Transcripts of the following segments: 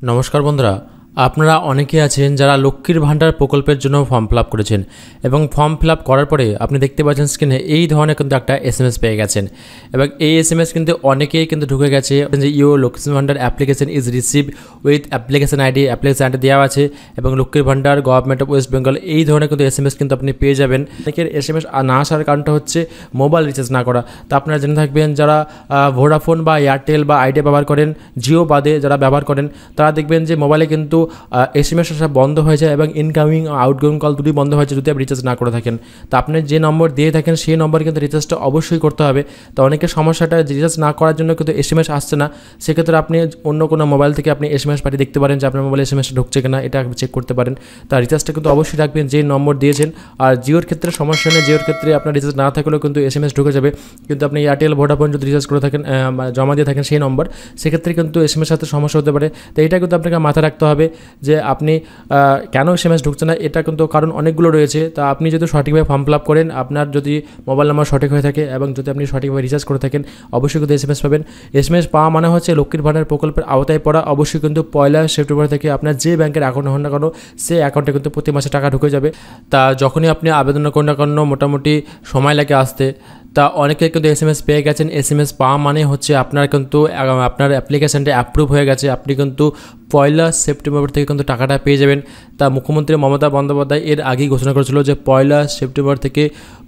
No pondrá. আপনারা অনেকে আছেন যারা লক্ষ্মীর ভাণ্ডার প্রকল্পের জন্য ফর্ম ফিল করেছেন এবং ফর্ম ফিল করার পরে আপনি দেখতে পাচ্ছেন স্ক্রিনে এই ধরনের কিন্তু একটা এস পেয়ে গেছেন এবং এই এস এম এস কিন্তু অনেকেই কিন্তু ঢুকে গেছে যে your Lakshmi Bhandar application is receive with application ID application ID দেওয়া আছে এবং লক্ষ্মীর ভাণ্ডার গভর্নমেন্ট অফ ওয়েস্ট বেঙ্গল এই ধরনের কিন্তু এস কিন্তু আপনি পেয়ে যাবেন অনেকের এস এম এস না আসার কারণটা হচ্ছে মোবাইল রিচার্জ না করা তা আপনারা জেনে থাকবেন যারা ভোডাফোন বা এয়ারটেল বা আইডিয়া ব্যবহার করেন জিও বাদে যারা ব্যবহার করেন তারা দেখবেন যে মোবাইলে কিন্তু এস এম এস আসা বন্ধ হয়ে যায় এবং ইনকামিং আউটগোয়িং কল দুটি বন্ধ হয়ে যায় যদি আপনি রিচার্জ না করে থাকেন তো আপনি যে নম্বর দিয়ে থাকেন সেই নম্বর কিন্তু রিচার্জটা অবশ্যই করতে হবে তো অনেকের সমস্যাটা রিচার্জ না করার জন্য কিন্তু এস এম এস আসছে না সেক্ষেত্রে আপনি অন্য কোনো মোবাইল থেকে আপনি এস এম এস পাঠিয়ে দেখতে পারেন যে আপনার মোবাইল এস এম এসটা ঢুকছে কিনা এটা আপনি চেক করতে পারেন তা রিচার্জটা কিন্তু অবশ্যই রাখবেন যে নম্বর দিয়েছেন আর জিওর ক্ষেত্রে সমস্যা নেই জিওর ক্ষেত্রে আপনার রিচার্জ না থাকলেও কিন্তু এস এম এস ঢুকে যাবে কিন্তু আপনি এয়ারটেল ভোডাফোন যদি রিচার্জ করে থাকেন জমা দিয়ে থাকেন সেই নম্বর সেক্ষেত্রে কিন্তু এস এম এস সাথে সমস্যা হতে পারে তো এটা কিন্তু আপনাকে মাথায় রাখতে হবে যে আপনি কেন এস এম এস ঢুকছে না এটা কিন্তু কারণ অনেকগুলো রয়েছে তা আপনি যদি সঠিকভাবে ফর্ম ফিল আপ করেন আপনার যদি মোবাইল নাম্বার সঠিক হয়ে থাকে এবং যদি আপনি সঠিকভাবে রিচার্জ করে থাকেন অবশ্যই কিন্তু এস এম এস পাবেন এস এম এস পাওয়া মানে হচ্ছে লক্ষ্মীর ভাণ্ডার প্রকল্পের আওতায় পড়া অবশ্যই কিন্তু পয়লা সেপ্টেম্বর থেকে আপনার যে ব্যাংকের অ্যাকাউন্ট হন না কেন সে অ্যাকাউন্টে কিন্তু প্রতি মাসে টাকা ঢুকে যাবে তা যখনই আপনি আবেদন করেন না কেন মোটামুটি সময় লাগে আসতে তা অনেকে কিন্তু এস এম এস পেয়ে গেছেন এস এম এস পাওয়া মানে হচ্ছে আপনার কিন্তু আপনার অ্যাপ্লিকেশানটা অ্যাপ্রুভ হয়ে গেছে আপনি কিন্তু পয়লা সেপ্টেম্বর থেকে কিন্তু টাকাটা পেয়ে যাবেন তা মুখ্যমন্ত্রী মমতা বন্দ্যোপাধ্যায় এর আগেই ঘোষণা করেছিল যে পয়লা সেপ্টেম্বর থেকে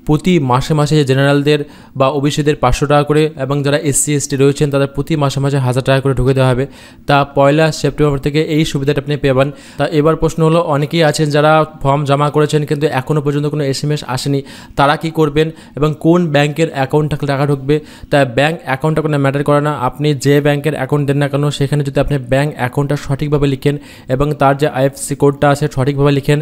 প্রতি মাসে মাসে জেনারেলদের বা ওবিসিদের পাঁচশো টাকা করে এবং যারা এসসি এসটি রয়েছেন তাদের প্রতি মাসে মাসে হাজার টাকা করে ঢুকে দেওয়া হবে তা পয়লা সেপ্টেম্বর থেকে এই সুবিধাটা আপনি পেবেন তা এবার প্রশ্ন হলো অনেকেই আছেন যারা ফর্ম জমা করেছেন কিন্তু এখনও পর্যন্ত কোনো এস এম এস আসেনি তারা কি করবেন এবং কোন ব্যাংকের অ্যাকাউন্ট থাকলে টাকা ঢুকবে তা ব্যাংক অ্যাকাউন্টটা কোনো ম্যাটার করে না আপনি যে ব্যাংকের অ্যাকাউন্ট দেন না কেন সেখানে যদি আপনি ব্যাংক অ্যাকাউন্টটা সঠিকভাবে লিখেন এবং তার যে আইএফসি কোডটা আছে সঠিকভাবে লিখেন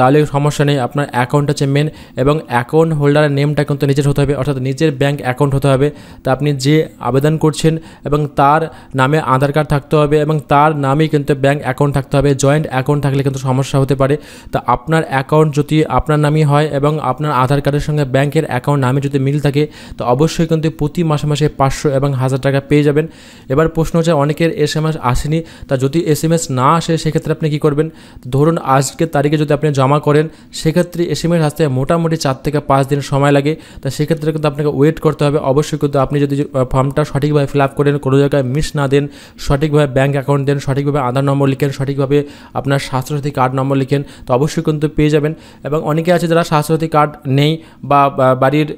তাহলে সমস্যা নেই আপনার অ্যাকাউন্ট হচ্ছে মেন এবং অ্যাকাউন্ট হোল্ডারের নেমটা কিন্তু নিজের হতে হবে অর্থাৎ নিজের ব্যাঙ্ক অ্যাকাউন্ট হতে হবে তা আপনি যে আবেদন করছেন এবং তার নামে আধার কার্ড থাকতে হবে এবং তার নামেই কিন্তু ব্যাঙ্ক অ্যাকাউন্ট থাকতে হবে জয়েন্ট অ্যাকাউন্ট থাকলে কিন্তু সমস্যা হতে পারে তা আপনার অ্যাকাউন্ট যদি আপনার নামই হয় এবং আপনার আধার কার্ডের সঙ্গে ব্যাংকের অ্যাকাউন্ট নামে যদি মিল থাকে তো অবশ্যই কিন্তু প্রতি মাসে মাসে পাঁচশো এবং হাজার টাকা পেয়ে যাবেন এবার প্রশ্ন হচ্ছে অনেকের এস এম আসেনি তা যদি এসএমএস না আসে সেক্ষেত্রে আপনি কী করবেন ধরুন আজকের তারিখে যদি আপনি জমা করেন সেক্ষেত্রে এসএমএস আসতে মোটামুটি চার থেকে পাঁচ দিন সময় লাগে তা সেক্ষেত্রে কিন্তু আপনাকে ওয়েট করতে হবে অবশ্যই কিন্তু আপনি যদি ফর্মটা সঠিকভাবে ফিল আপ করেন কোনো জায়গায় মিস না দেন সঠিকভাবে ব্যাঙ্ক অ্যাকাউন্ট দেন সঠিকভাবে আধার নম্বর লিখেন সঠিকভাবে আপনার স্বাস্থ্যসাথী কার্ড নম্বর লিখেন তো অবশ্যই কিন্তু পেয়ে যাবেন এবং অনেকে আছে যারা স্বাস্থ্যসাথী কার্ড নেই বা বাড়ির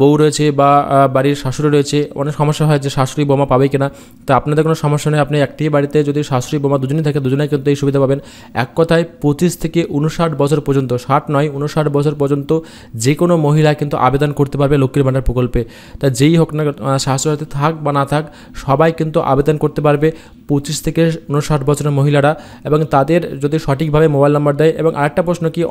বউ রয়েছে বা বাড়ির শাশুড়ি রয়েছে অনেক সমস্যা হয় যে শাশুড়ি বোমা পাবে কিনা তো আপনাদের কোনো সমস্যা নেই আপনি একটি বাড়িতে যদি শাশুড়ি বোমা বাবা দুজনেই থাকে দুজনেই কিন্তু এই সুবিধা পাবেন এক কথায় পঁচিশ থেকে উনষাট বছর পর্যন্ত ষাট নয় উনষাট বছর পর্যন্ত যে কোনো মহিলা কিন্তু আবেদন করতে পারবে লক্ষ্মীর ভাণ্ডার প্রকল্পে তা যেই হোক না স্বাস্থ্যসাথী থাক বা না থাক সবাই কিন্তু আবেদন করতে পারবে পঁচিশ থেকে উনষাট বছরের মহিলারা এবং তাদের যদি সঠিকভাবে মোবাইল নাম্বার দেয় এবং আরেকটা প্রশ্ন কি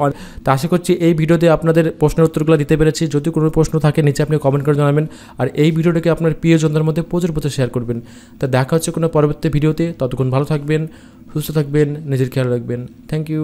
তা আশা করছি এই ভিডিওতে আপনাদের প্রশ্নের উত্তরগুলো দিতে পেরেছি যদি কোনো প্রশ্ন থাকে নিচে আপনি কমেন্ট করে জানাবেন আর এই ভিডিওটাকে আপনার প্রিয়জনদের মধ্যে প্রচুর প্রচুর শেয়ার করবেন তা দেখা হচ্ছে কোনো পরবর্তী ভিডিওতে ততক্ষণ ভালো থাকবেন সুস্থ থাকবেন নিজের খেয়াল রাখবেন থ্যাংক ইউ